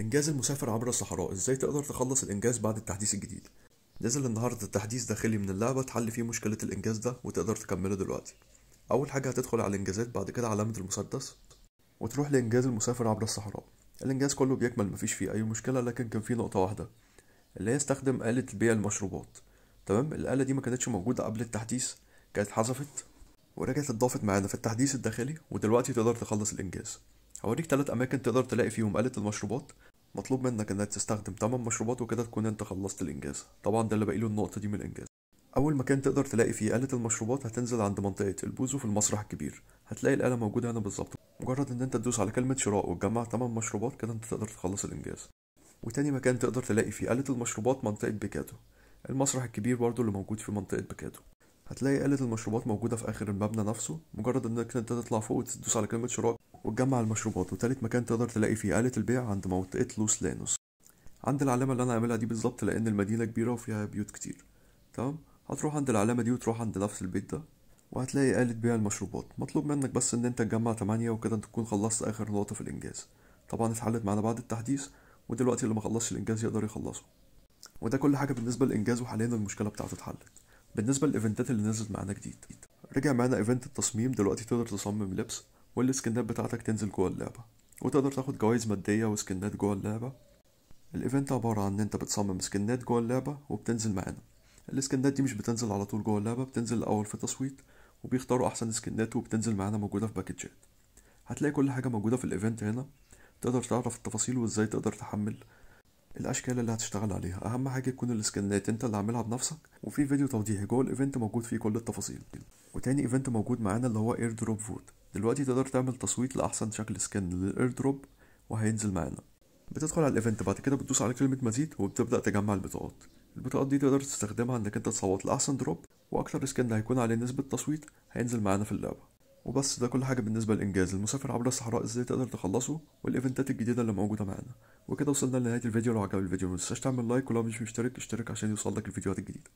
إنجاز المسافر عبر الصحراء إزاي تقدر تخلص الإنجاز بعد التحديث الجديد نزل النهاردة تحديث داخلي من اللعبة تحل فيه مشكلة الإنجاز ده وتقدر تكمله دلوقتي أول حاجة هتدخل على الإنجازات بعد كده علامة المسدس وتروح لإنجاز المسافر عبر الصحراء الإنجاز كله بيكمل مفيش فيه أي مشكلة لكن كان فيه نقطة واحدة اللي هي استخدم آلة بيع المشروبات تمام الآلة دي ما كانتش موجودة قبل التحديث كانت حذفت ورجعت اتضافت معانا في التحديث الداخلي ودلوقتي تقدر تخلص الإنجاز هوريك تلات أماكن تقدر تلاقي فيهم آلة المشروبات مطلوب منك إنك تستخدم 8 مشروبات وكده تكون أنت خلصت الإنجاز طبعا ده اللي باقي له النقطة دي من الإنجاز أول مكان تقدر تلاقي فيه آلة المشروبات هتنزل عند منطقة البوزو في المسرح الكبير هتلاقي الآلة موجودة هنا بالظبط مجرد إن أنت تدوس على كلمة شراء وتجمع 8 مشروبات كده أنت تقدر تخلص الإنجاز وتاني مكان تقدر تلاقي فيه آلة المشروبات منطقة بيكاتو المسرح الكبير برضه اللي موجود في منطقة بيكاتو هتلاقي آلة المشروبات موجودة في آخر المبنى نفسه مجرد إنك أنت تطلع فوق وتدوس على كلمة شراء وتجمع المشروبات وتالت مكان تقدر تلاقي فيه آلة البيع عند منطقة لوس لانوس عند العلامة اللي أنا عاملها دي بالظبط لأن المدينة كبيرة وفيها بيوت كتير تمام هتروح عند العلامة دي وتروح عند نفس البيت ده وهتلاقي آلة بيع المشروبات مطلوب منك بس إن أنت تجمع تمانية وكده تكون خلصت آخر نقطة في الإنجاز طبعا اتحلت معانا بعد التحديث ودلوقتي اللي مخلصش الإنجاز يقدر يخلصه وده كل حاجة بالنسبة للإنجاز وحاليا المشكلة بتاعته اتحلت بالنسبة للإيفنتات اللي نزلت معانا جديد رجع معانا إيفنت التصميم دلوقتي تقدر تصمم لبس والسكنات بتاعتك تنزل جوه اللعبة وتقدر تاخد جوائز مادية وسكنات جوه اللعبة الايفنت عبارة عن ان انت بتصمم سكنات جوه اللعبة وبتنزل معانا السكنات دي مش بتنزل على طول جوه اللعبة بتنزل الاول في تصويت وبيختاروا احسن سكنات وبتنزل معانا موجودة في باكجات هتلاقي كل حاجة موجودة في الايفنت هنا تقدر تعرف التفاصيل وازاي تقدر تحمل الاشكال اللي هتشتغل عليها اهم حاجه تكون السكنات انت اللي عاملها بنفسك وفي فيديو توضيحي جوه الايفنت موجود فيه كل التفاصيل وتاني ايفنت موجود معانا اللي هو اير دروب فوت دلوقتي تقدر تعمل تصويت لأحسن شكل سكن للإيردروب وهينزل معانا بتدخل على الإيفنت بعد كده بتدوس على كلمة مزيد وبتبدأ تجمع البطاقات البطاقات دي تقدر تستخدمها إنك أنت تصوت لأحسن دروب وأكتر سكن هيكون عليه نسبة تصويت هينزل معانا في اللعبة وبس ده كل حاجة بالنسبة لإنجاز المسافر عبر الصحراء إزاي تقدر تخلصه والإيفنتات الجديدة اللي موجودة معانا وكده وصلنا لنهاية الفيديو لو عجبك الفيديو متنساش تعمل لايك ولو مش مشترك اشترك عشان يوصلك الفيديوهات الجديدة